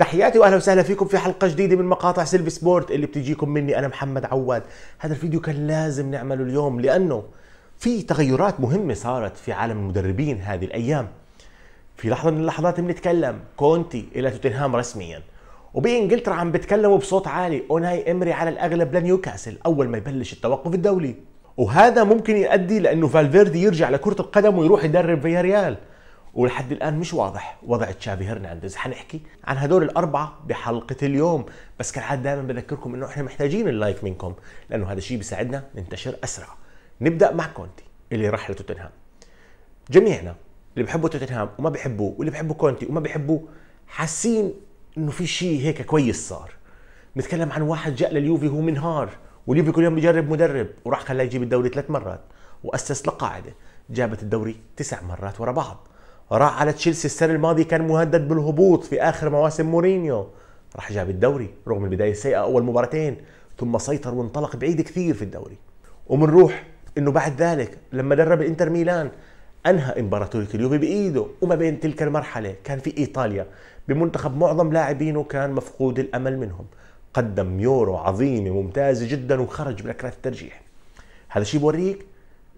تحياتي واهلا وسهلا فيكم في حلقه جديده من مقاطع سيلفي سبورت اللي بتجيكم مني انا محمد عواد هذا الفيديو كان لازم نعمله اليوم لانه في تغيرات مهمه صارت في عالم المدربين هذه الايام في لحظه من اللحظات بنتكلم كونتي الى توتنهام رسميا وبانجلترا عم بتكلموا بصوت عالي اوناي امري على الاغلب لنيوكاسل اول ما يبلش التوقف الدولي وهذا ممكن يؤدي لانه فالفيردي يرجع لكره القدم ويروح يدرب فياريال ولحد الان مش واضح وضع تشافي هرنانديز حنحكي عن هدول الاربعه بحلقه اليوم بس كالعاده دائما بذكركم انه احنا محتاجين اللايك منكم لانه هذا الشيء بيساعدنا ننتشر اسرع نبدا مع كونتي اللي راح لتوتنهام جميعنا اللي بحبوا توتنهام وما بحبوه واللي بحبوا كونتي وما بحبوه حاسين انه في شيء هيك كويس صار نتكلم عن واحد جاء لليوفي هو منهار واليوفي كل يوم بجرب مدرب وراح خلاه يجيب الدوري ثلاث مرات واسس لقاعده جابت الدوري تسع مرات ورا بعض راح على تشيلسي السنه الماضيه كان مهدد بالهبوط في اخر مواسم مورينيو راح جاب الدوري رغم البدايه السيئه اول مباراتين ثم سيطر وانطلق بعيد كثير في الدوري ومنروح انه بعد ذلك لما درب الانتر ميلان انهى امبراطوريه اليوفي بايده وما بين تلك المرحله كان في ايطاليا بمنتخب معظم لاعبينه كان مفقود الامل منهم قدم يورو عظيمه ممتازه جدا وخرج من الترجيح هذا الشيء بوريك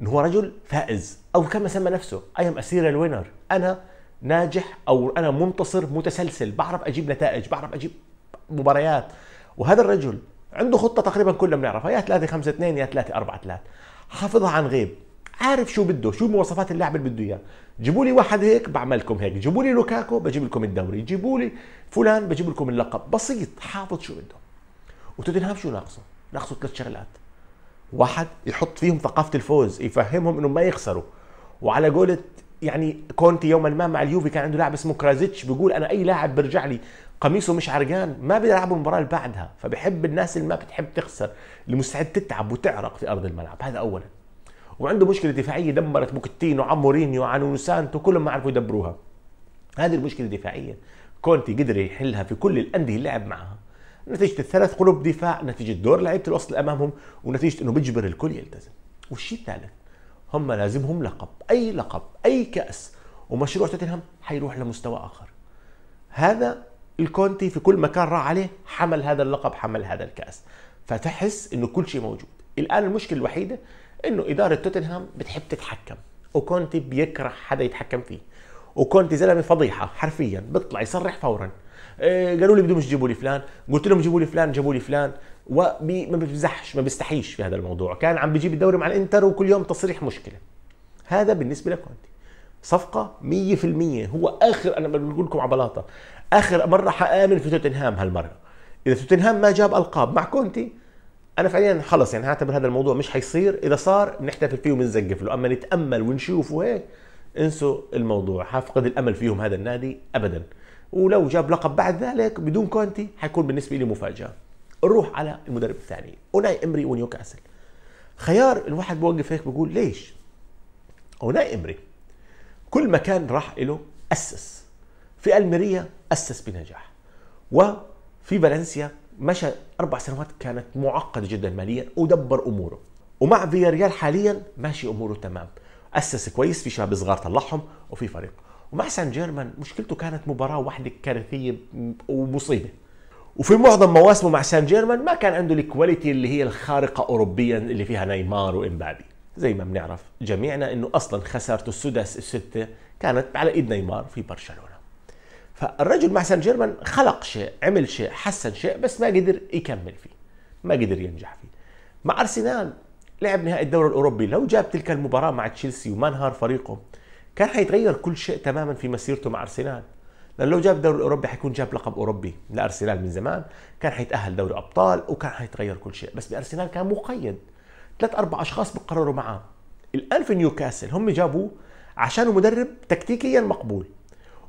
ان هو رجل فائز او كما سمى نفسه اي ام اسيريال وينر انا ناجح او انا منتصر متسلسل بعرف اجيب نتائج بعرف اجيب مباريات وهذا الرجل عنده خطه تقريبا كلنا بنعرفها يا 3 5 2 يا 3 4 3 حافظها عن غيب عارف شو بده شو مواصفات اللاعب اللي بده اياه جيبوا لي واحد هيك بعملكم هيك جيبوا لي لوكاكو بجيب لكم الدوري جيبوا لي فلان بجيب لكم اللقب بسيط حافظ شو بده وتوتنهام شو ناقصه ناقصه ثلاث شغلات واحد يحط فيهم ثقافه الفوز يفهمهم انهم ما يخسروا وعلى قولة يعني كونتي يوما ما مع اليوفي كان عنده لاعب اسمه كرازيتش بيقول انا اي لاعب بيرجع لي قميصه مش عرقان ما بيلعبوا المباراه اللي بعدها فبحب الناس اللي ما بتحب تخسر اللي مستعد تتعب وتعرق في ارض الملعب هذا اولا وعنده مشكله دفاعيه دمرت بوكتين وعمورينيو مورينيو عن كلهم ما عرفوا يدبروها هذه المشكله الدفاعيه كونتي قدر يحلها في كل الانديه اللي لعب معها نتيجه الثلاث قلوب دفاع نتيجه دور لعيبه الوسط امامهم ونتيجه انه بيجبر الكل يلتزم والشيء الثالث هم لازمهم لقب اي لقب اي كاس ومشروع توتنهام حيروح لمستوى اخر هذا الكونتي في كل مكان راح عليه حمل هذا اللقب حمل هذا الكاس فتحس انه كل شيء موجود الان المشكله الوحيده انه اداره توتنهام بتحب تتحكم وكونتي بيكره حدا يتحكم فيه وكونتي زلمه فضيحه حرفيا بيطلع يصرح فورا إيه، قالوا لي بدهم مش جيبوا لي فلان قلت لهم جيبوا لي فلان جابوا لي فلان وما بيفزحش ما بيستحيش في هذا الموضوع كان عم بيجيب الدوري مع الانتر وكل يوم تصريح مشكله هذا بالنسبه لكونتي صفقه 100% هو اخر انا بقول لكم على بلاطه اخر مره حامن في توتنهام هالمره اذا توتنهام ما جاب القاب مع كونتي انا فعليا خلص يعني هعتبر هذا الموضوع مش حيصير اذا صار بنحتفل فيه وبنزقف له اما نتامل ونشوفه هيك انسوا الموضوع حافقد الامل فيهم هذا النادي ابدا ولو جاب لقب بعد ذلك بدون كونتي حيكون بالنسبه لي مفاجاه نروح على المدرب الثاني اوناي امري ونيوكاسل خيار الواحد بوقف هيك بقول ليش اوناي امري كل مكان راح له اسس في الميريا اسس بنجاح وفي فالنسيا مشى اربع سنوات كانت معقده جدا ماليا ودبر اموره ومع فياريال حاليا ماشي اموره تمام اسس كويس في شباب صغار طلعهم وفي فريق ومع سان جيرمان مشكلته كانت مباراه واحده كارثيه ومصيبه وفي معظم مواسمه مع سان جيرمان ما كان عنده الكواليتي اللي هي الخارقه اوروبيا اللي فيها نيمار وامبابي زي ما بنعرف جميعنا انه اصلا خسارته السداس السته كانت على ايد نيمار في برشلونه فالرجل مع سان جيرمان خلق شيء عمل شيء حسن شيء بس ما قدر يكمل فيه ما قدر ينجح فيه مع ارسنال لعب نهائي الدوري الاوروبي لو جاب تلك المباراه مع تشيلسي وما انهار فريقه كان حيتغير كل شيء تماما في مسيرته مع ارسنال لان لو جاب دوري اوروبي حيكون جاب لقب اوروبي لارسنال من زمان كان حيتاهل دوري ابطال وكان حيتغير كل شيء بس بارسنال كان مقيد ثلاث اربع اشخاص بقرروا معاه الان في نيوكاسل هم جابوه عشان مدرب تكتيكيا مقبول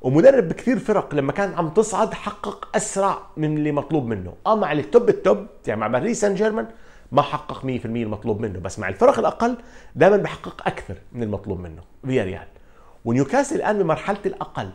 ومدرب بكثير فرق لما كان عم تصعد حقق اسرع من اللي مطلوب منه اه مع التوب التوب يعني مع باريس سان جيرمان ما حقق 100% المطلوب منه بس مع الفرق الاقل دائما بحقق اكثر من المطلوب منه فيا ريال ونيوكاسل الان بمرحله الاقل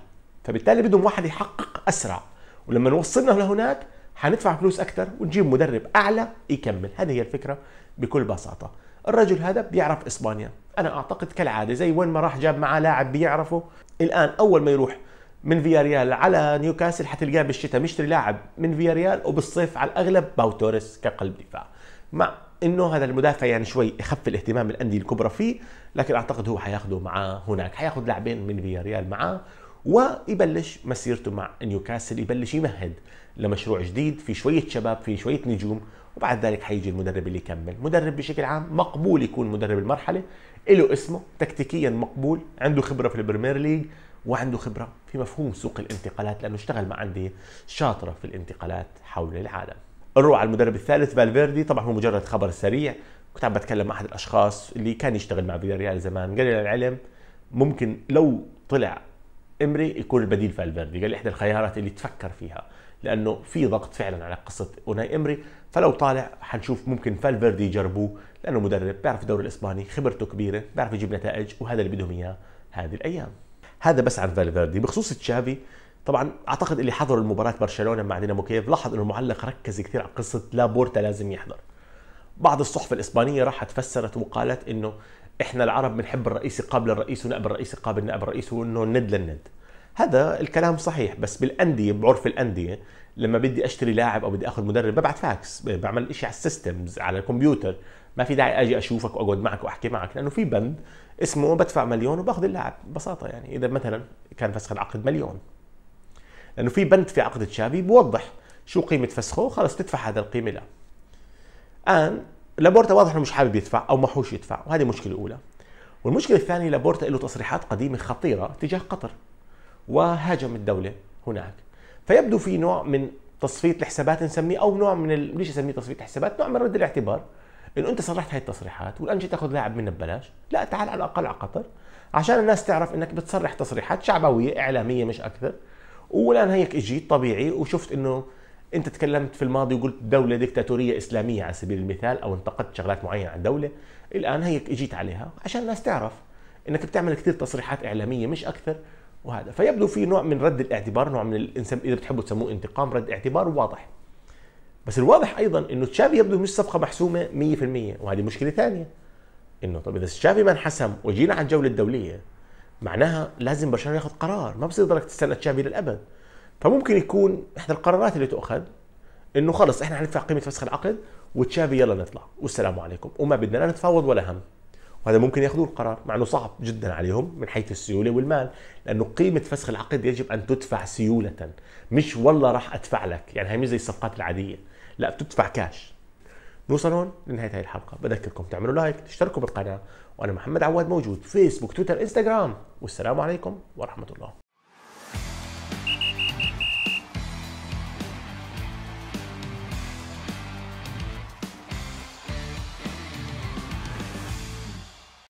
فبالتالي بدهم واحد يحقق اسرع ولما نوصلنا لهناك حندفع فلوس اكثر ونجيب مدرب اعلى يكمل هذه هي الفكره بكل بساطه الرجل هذا بيعرف اسبانيا انا اعتقد كالعاده زي وين ما راح جاب معاه لاعب بيعرفه الان اول ما يروح من فياريال على نيوكاسل حتلقاه بالشتاء مشتري لاعب من فياريال وبالصيف على الاغلب باوتوريس كقلب دفاع مع انه هذا المدافع يعني شوي يخف الاهتمام الانديه الكبرى فيه لكن اعتقد هو حياخده معاه هناك حياخذ لاعبين من فياريال معاه ويبلش مسيرته مع نيوكاسل يبلش يمهد لمشروع جديد في شويه شباب في شويه نجوم وبعد ذلك حيجي المدرب اللي يكمل مدرب بشكل عام مقبول يكون مدرب المرحله له اسمه تكتيكيا مقبول عنده خبره في البريمير ليج وعنده خبره في مفهوم سوق الانتقالات لانه اشتغل مع انديه شاطره في الانتقالات حول العالم نروح على المدرب الثالث فالفيردي طبعا هو مجرد خبر سريع كنت عم بتكلم مع احد الاشخاص اللي كان يشتغل مع فياريال زمان قال لي العلم ممكن لو طلع امري يكون البديل فالفيردي قال لي احدى الخيارات اللي تفكر فيها لانه في ضغط فعلا على قصه اوناي امري فلو طالع حنشوف ممكن فالفيردي يجربوه لانه مدرب بيعرف الدوري الاسباني خبرته كبيره بيعرف يجيب نتائج وهذا اللي بدهم اياه هذه الايام هذا بس عن فالفيردي بخصوص تشافي طبعا اعتقد اللي حضر المباراه برشلونه مع دينامو كييف لاحظ انه المعلق ركز كثير على قصه لابورتا لازم يحضر بعض الصحف الاسبانيه راحت فسرت وقالت انه احنا العرب بنحب الرئيس قابل الرئيس ونائب الرئيس قابل نائب الرئيس وانه ند للند هذا الكلام صحيح بس بالانديه بعرف الانديه لما بدي اشتري لاعب او بدي اخذ مدرب ببعت فاكس بعمل شيء على السيستمز على الكمبيوتر ما في داعي اجي اشوفك واقعد معك واحكي معك لانه في بند اسمه بدفع مليون وباخذ اللاعب ببساطه يعني اذا مثلا كان فسخ العقد مليون لانه في بند في عقد تشافي بوضح شو قيمه فسخه خلص تدفع هذا القيمه لا الان لابورتا واضح انه مش حابب يدفع او محوش يدفع وهذه مشكله اولى والمشكله الثانيه لابورتا له تصريحات قديمه خطيره تجاه قطر وهاجم الدوله هناك فيبدو في نوع من تصفيه الحسابات نسميه او نوع من ال... ليش اسميه تصفيه الحسابات نوع من رد الاعتبار انه انت صرحت هاي التصريحات والان جيت تاخذ لاعب منا ببلاش لا تعال على الاقل على قطر عشان الناس تعرف انك بتصرح تصريحات شعبويه اعلاميه مش اكثر والان هيك اجيت طبيعي وشفت انه انت تكلمت في الماضي وقلت دوله ديكتاتوريه اسلاميه على سبيل المثال او انتقدت شغلات معينه عن الدوله الان هيك اجيت عليها عشان الناس تعرف انك بتعمل كثير تصريحات اعلاميه مش اكثر وهذا فيبدو في نوع من رد الاعتبار نوع من الانسان اذا بتحبوا تسموه انتقام رد اعتبار واضح بس الواضح ايضا انه تشافي يبدو مش صفقه محسومه 100% وهذه مشكله ثانيه انه طب اذا تشافي ما انحسم وجينا على الجوله الدوليه معناها لازم برشلونه ياخذ قرار ما بصير ضلك تستنى تشافي للابد فممكن يكون احدى القرارات اللي تؤخذ انه خلص احنا حندفع قيمه فسخ العقد وتشافي يلا نطلع والسلام عليكم وما بدنا لا نتفاوض ولا هم وهذا ممكن ياخذوه القرار مع انه صعب جدا عليهم من حيث السيوله والمال لانه قيمه فسخ العقد يجب ان تدفع سيوله مش والله راح ادفع لك يعني هي مش زي الصفقات العاديه لا بتدفع كاش نوصل هون لنهايه هاي الحلقه بذكركم تعملوا لايك تشتركوا بالقناه وانا محمد عواد موجود فيسبوك تويتر انستغرام والسلام عليكم ورحمه الله